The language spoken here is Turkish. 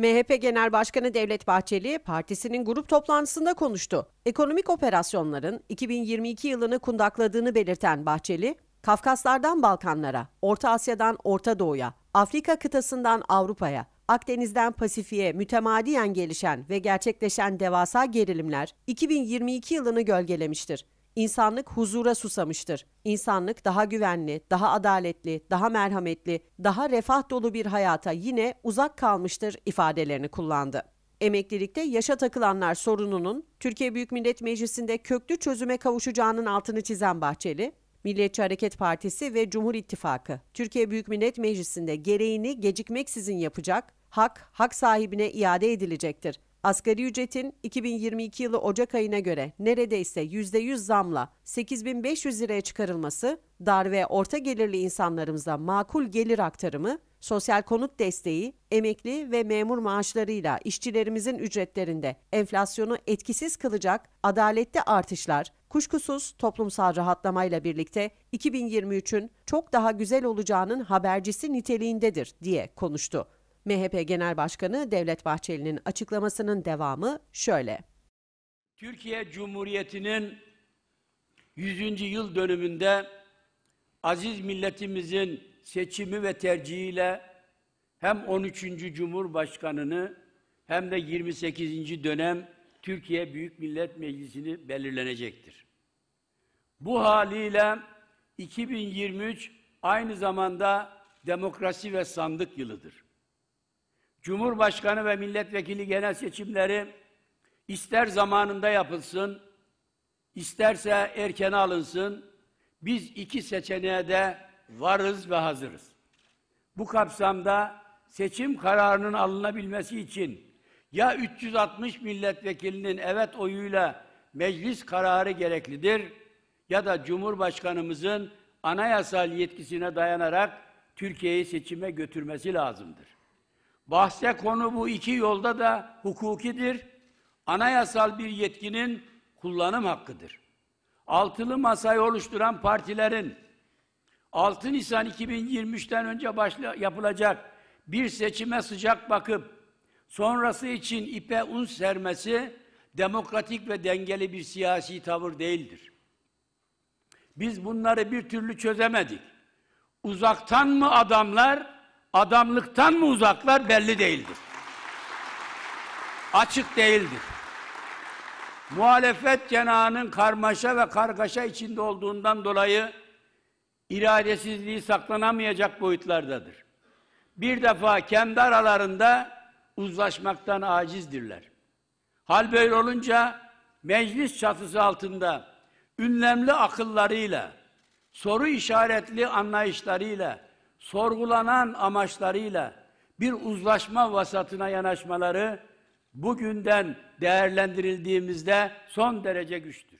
MHP Genel Başkanı Devlet Bahçeli partisinin grup toplantısında konuştu. Ekonomik operasyonların 2022 yılını kundakladığını belirten Bahçeli, Kafkaslardan Balkanlara, Orta Asya'dan Orta Doğu'ya, Afrika kıtasından Avrupa'ya, Akdeniz'den Pasifik'e mütemadiyen gelişen ve gerçekleşen devasa gerilimler 2022 yılını gölgelemiştir. İnsanlık huzura susamıştır. İnsanlık daha güvenli, daha adaletli, daha merhametli, daha refah dolu bir hayata yine uzak kalmıştır ifadelerini kullandı. Emeklilikte yaşa takılanlar sorununun Türkiye Büyük Millet Meclisi'nde köklü çözüme kavuşacağının altını çizen Bahçeli, Milliyetçi Hareket Partisi ve Cumhur İttifakı Türkiye Büyük Millet Meclisi'nde gereğini gecikmeksizin yapacak, hak hak sahibine iade edilecektir. Asgari ücretin 2022 yılı Ocak ayına göre neredeyse %100 zamla 8500 liraya çıkarılması, dar ve orta gelirli insanlarımıza makul gelir aktarımı, sosyal konut desteği, emekli ve memur maaşlarıyla işçilerimizin ücretlerinde enflasyonu etkisiz kılacak adaletli artışlar, kuşkusuz toplumsal rahatlamayla birlikte 2023'ün çok daha güzel olacağının habercisi niteliğindedir diye konuştu. MHP Genel Başkanı Devlet Bahçeli'nin açıklamasının devamı şöyle. Türkiye Cumhuriyeti'nin 100. yıl dönümünde aziz milletimizin seçimi ve tercihiyle hem 13. Cumhurbaşkanını hem de 28. dönem Türkiye Büyük Millet Meclisi'ni belirlenecektir. Bu haliyle 2023 aynı zamanda demokrasi ve sandık yılıdır. Cumhurbaşkanı ve milletvekili genel seçimleri ister zamanında yapılsın, isterse erken alınsın, biz iki seçeneğe de varız ve hazırız. Bu kapsamda seçim kararının alınabilmesi için ya 360 milletvekilinin evet oyuyla meclis kararı gereklidir ya da Cumhurbaşkanımızın anayasal yetkisine dayanarak Türkiye'yi seçime götürmesi lazımdır. Bahse konu bu iki yolda da hukukidir. Anayasal bir yetkinin kullanım hakkıdır. Altılı masayı oluşturan partilerin 6 Nisan 2023'ten önce başla, yapılacak bir seçime sıcak bakıp sonrası için ipe un sermesi demokratik ve dengeli bir siyasi tavır değildir. Biz bunları bir türlü çözemedik. Uzaktan mı adamlar, adamlıktan mı uzaklar belli değildir. Açık değildir. Muhalefet cenahının karmaşa ve kargaşa içinde olduğundan dolayı iradesizliği saklanamayacak boyutlardadır. Bir defa kendi aralarında uzlaşmaktan acizdirler. Hal böyle olunca meclis çatısı altında ünlemli akıllarıyla, soru işaretli anlayışlarıyla, sorgulanan amaçlarıyla bir uzlaşma vasatına yanaşmaları bugünden değerlendirildiğimizde son derece güçtür.